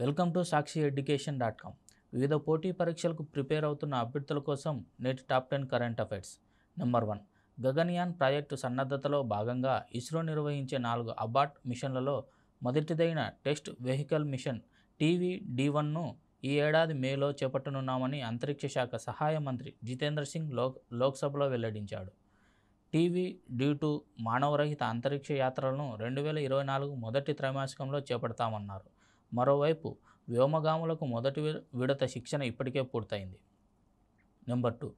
welcome to Sakshi education dot com వివిధ పోటీ పరీక్షలకు ప్రిపేర్ అవుతున్న అభ్యర్థుల కోసం నేటి top ten current affairs number one Gaganyaan project సన్నద్ధతలో భాగంగా ఇస్రో నిర్వహించే నాలుగు అబాట్ మిషన్లలో మొదటిదైన test vehicle mission TV D వన్ను ఈ ఏడాది మేలో చేపట్టనున్నామని అంతరిక్ష శాఖ సహాయ మంత్రి జితేంద్ర సింగ్ లోక్ లోక్సభలో వెల్లడించాడు టీవీ డి టూ మానవరహిత అంతరిక్ష యాత్రలను రెండు వేల ఇరవై నాలుగు మొదటి త్రైమాసికంలో చేపడతామన్నారు మరోవైపు వ్యోమగాములకు మొదటి విడత శిక్షణ ఇప్పటికే పూర్తయింది నెంబర్ టూ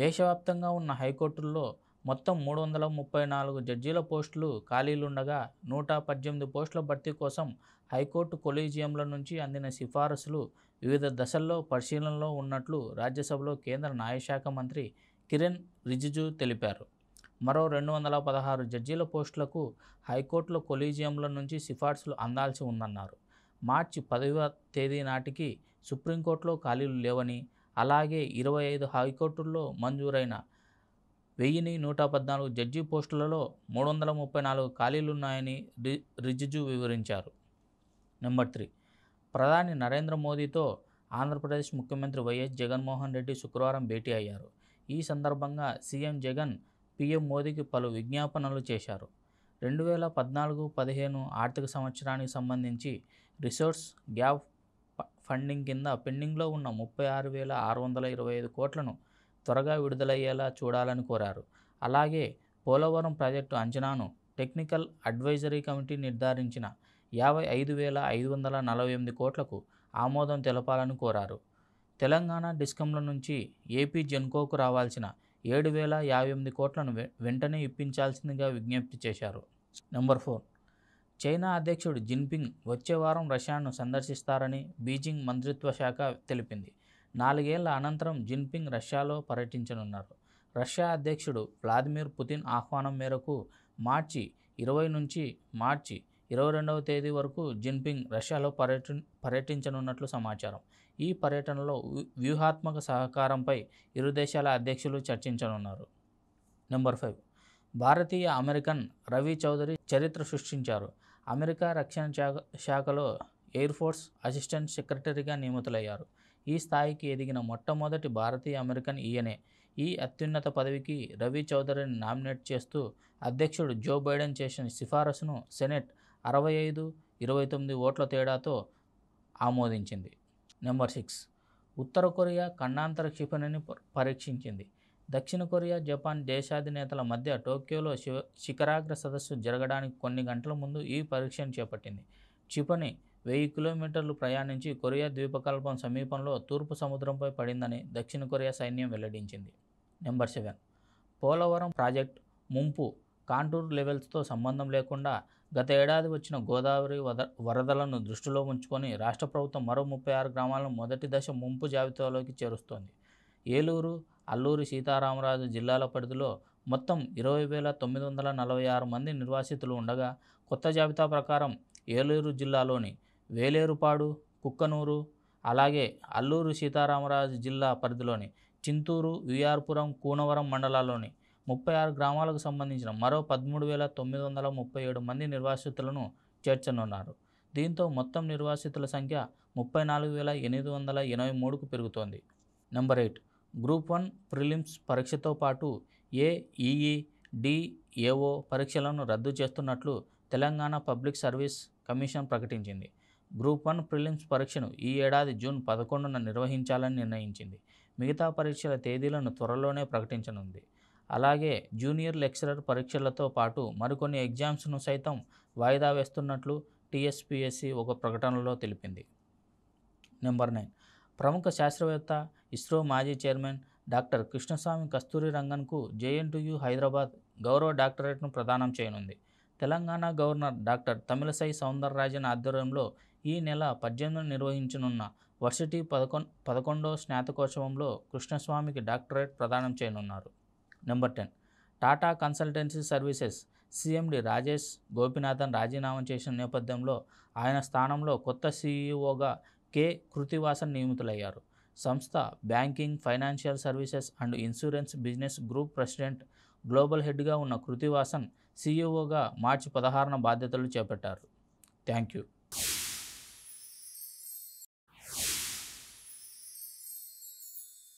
దేశవ్యాప్తంగా ఉన్న హైకోర్టుల్లో మొత్తం మూడు వందల ముప్పై నాలుగు జడ్జీల పోస్టులు ఖాళీలుండగా నూట పద్దెనిమిది పోస్టుల భర్తీ కోసం హైకోర్టు కొలీజియంల నుంచి అందిన సిఫారసులు వివిధ దశల్లో పరిశీలనలో ఉన్నట్లు రాజ్యసభలో కేంద్ర న్యాయశాఖ మంత్రి కిరణ్ రిజిజు తెలిపారు మరో రెండు వందల పదహారు జడ్జీల పోస్టులకు హైకోర్టుల కొలీజియంల నుంచి సిఫార్సులు అందాల్సి ఉందన్నారు మార్చి పదవ తేదీ నాటికి సుప్రీంకోర్టులో ఖాళీలు లేవని అలాగే ఇరవై ఐదు హైకోర్టుల్లో మంజూరైన వెయ్యిని నూట పద్నాలుగు జడ్జి పోస్టులలో మూడు వందల ముప్పై నాలుగు ఖాళీలున్నాయని రి రిజిజు వివరించారు నెంబర్ త్రీ ప్రధాని నరేంద్ర మోదీతో ఆంధ్రప్రదేశ్ ముఖ్యమంత్రి వైఎస్ జగన్మోహన్ రెడ్డి శుక్రవారం భేటీ అయ్యారు ఈ సందర్భంగా సీఎం జగన్ పీఎం మోదీకి పలు విజ్ఞాపనలు చేశారు రెండు వేల పద్నాలుగు పదిహేను ఆర్థిక సంవత్సరానికి సంబంధించి రిసోర్స్ గ్యావ్ ఫండింగ్ కింద పెండింగ్లో ఉన్న ముప్పై ఆరు వేల ఆరు వందల ఇరవై ఐదు కోట్లను త్వరగా విడుదలయ్యేలా చూడాలని కోరారు అలాగే పోలవరం ప్రాజెక్టు అంచనాను టెక్నికల్ అడ్వైజరీ కమిటీ నిర్ధారించిన యాభై ఐదు వేల ఐదు వందల నలభై ఎనిమిది కోట్లకు ఆమోదం తెలపాలని కోరారు తెలంగాణ డిస్కంల నుంచి ఏపీ జెన్కోకు రావాల్సిన ఏడు వేల యాభై ఎనిమిది కోట్లను వెంటనే ఇప్పించాల్సిందిగా విజ్ఞప్తి చేశారు నెంబర్ ఫోర్ చైనా అధ్యక్షుడు జిన్పింగ్ వచ్చే వారం రష్యాను సందర్శిస్తారని బీజింగ్ మంత్రిత్వ శాఖ తెలిపింది నాలుగేళ్ల అనంతరం జిన్పింగ్ రష్యాలో పర్యటించనున్నారు రష్యా అధ్యక్షుడు వ్లాదిమిర్ పుతిన్ ఆహ్వానం మేరకు మార్చి ఇరవై నుంచి మార్చి ఇరవై రెండవ తేదీ వరకు జిన్పింగ్ రష్యాలో పర్యటన పర్యటించనున్నట్లు సమాచారం ఈ పర్యటనలో వ్యూహాత్మక సహకారంపై ఇరు దేశాల అధ్యక్షులు చర్చించనున్నారు నెంబర్ ఫైవ్ భారతీయ అమెరికన్ రవి చౌదరి చరిత్ర సృష్టించారు అమెరికా రక్షణ శాఖలో ఎయిర్ ఫోర్స్ అసిస్టెంట్ సెక్రటరీగా నియమితులయ్యారు ఈ స్థాయికి ఎదిగిన మొట్టమొదటి భారతీయ అమెరికన్ ఈయనే ఈ అత్యున్నత పదవికి రవి చౌదరిని నామినేట్ చేస్తూ అధ్యక్షుడు జో బైడెన్ చేసిన సిఫారసును సెనెట్ అరవై ఐదు ఇరవై తొమ్మిది ఓట్ల తేడాతో ఆమోదించింది నెంబర్ సిక్స్ ఉత్తర కొరియా ఖండాంతర క్షిపణిని పరీక్షించింది దక్షిణ కొరియా జపాన్ దేశాధినేతల మధ్య టోక్యోలో శివ శిఖరాగ్ర సదస్సు జరగడానికి కొన్ని గంటల ముందు ఈ పరీక్షను చేపట్టింది క్షిపణి వెయ్యి కిలోమీటర్లు ప్రయాణించి కొరియా ద్వీపకల్పం సమీపంలో తూర్పు సముద్రంపై పడిందని దక్షిణ కొరియా సైన్యం వెల్లడించింది నెంబర్ సెవెన్ పోలవరం ప్రాజెక్ట్ ముంపు కాంటూర్ లెవెల్స్తో సంబంధం లేకుండా గత ఏడాది వచ్చిన గోదావరి వరదలను దృష్టిలో ఉంచుకొని రాష్ట్ర ప్రభుత్వం మరో ముప్పై ఆరు గ్రామాలను మొదటి దశ ముంపు జాబితాలోకి చేరుస్తోంది ఏలూరు అల్లూరి సీతారామరాజు జిల్లాల పరిధిలో మొత్తం ఇరవై వేల తొమ్మిది వందల నలభై ఆరు మంది నిర్వాసితులు ఉండగా కొత్త జాబితా ప్రకారం ఏలూరు జిల్లాలోని వేలేరుపాడు కుక్కనూరు అలాగే అల్లూరు సీతారామరాజు జిల్లా పరిధిలోని చింతూరు విఆర్పురం కూనవరం మండలాల్లోని ముప్పై ఆరు గ్రామాలకు సంబంధించిన మరో పదమూడు వేల తొమ్మిది వందల ముప్పై ఏడు మంది నిర్వాసితులను చేర్చనున్నారు దీంతో మొత్తం నిర్వాసితుల సంఖ్య ముప్పై నాలుగు వేల ఎనిమిది వందల ఎనభై మూడుకు పెరుగుతోంది number eight group one prelims పరీక్షతో పాటు ఏఈఈ డిఏఓ పరీక్షలను రద్దు చేస్తున్నట్లు తెలంగాణ పబ్లిక్ సర్వీస్ కమిషన్ ప్రకటించింది గ్రూప్ వన్ ప్రిలిమ్స్ పరీక్షను ఈ ఏడాది జూన్ పదకొండున నిర్వహించాలని నిర్ణయించింది మిగతా పరీక్షల తేదీలను త్వరలోనే ప్రకటించనుంది అలాగే జూనియర్ లెక్చరర్ పరీక్షలతో పాటు మరికొన్ని ఎగ్జామ్స్ను సైతం వాయిదా వేస్తున్నట్లు టీఎస్పీఎస్సి ఒక ప్రకటనలో తెలిపింది నెంబర్ నైన్ ప్రముఖ శాస్త్రవేత్త ఇస్రో మాజీ చైర్మన్ డాక్టర్ కృష్ణస్వామి కస్తూరి రంగన్కు జేఎన్టీయూ హైదరాబాద్ గౌరవ డాక్టరేట్ను ప్రదానం చేయనుంది తెలంగాణ గవర్నర్ డాక్టర్ తమిళసై సౌందరరాజన్ ఆధ్వర్యంలో ఈ నెల పద్దెనిమిది నిర్వహించనున్న వర్సిటీ పదకొండు పదకొండో స్నాతకోత్సవంలో కృష్ణస్వామికి డాక్టరేట్ ప్రదానం చేయనున్నారు number ten Tata consultancy services CMD Rajesh Gopinathan రాజీనామా చేసిన నేపథ్యంలో ఆయన స్థానంలో కొత్త సీఈఓగా కె కృతివాసన్ నియమితులయ్యారు సంస్థ banking financial services and insurance business group president global హెడ్గా ఉన్న కృతివాసన్ సీఈఓగా మార్చి పదహారున బాధ్యతలు చేపట్టారు థ్యాంక్ యూ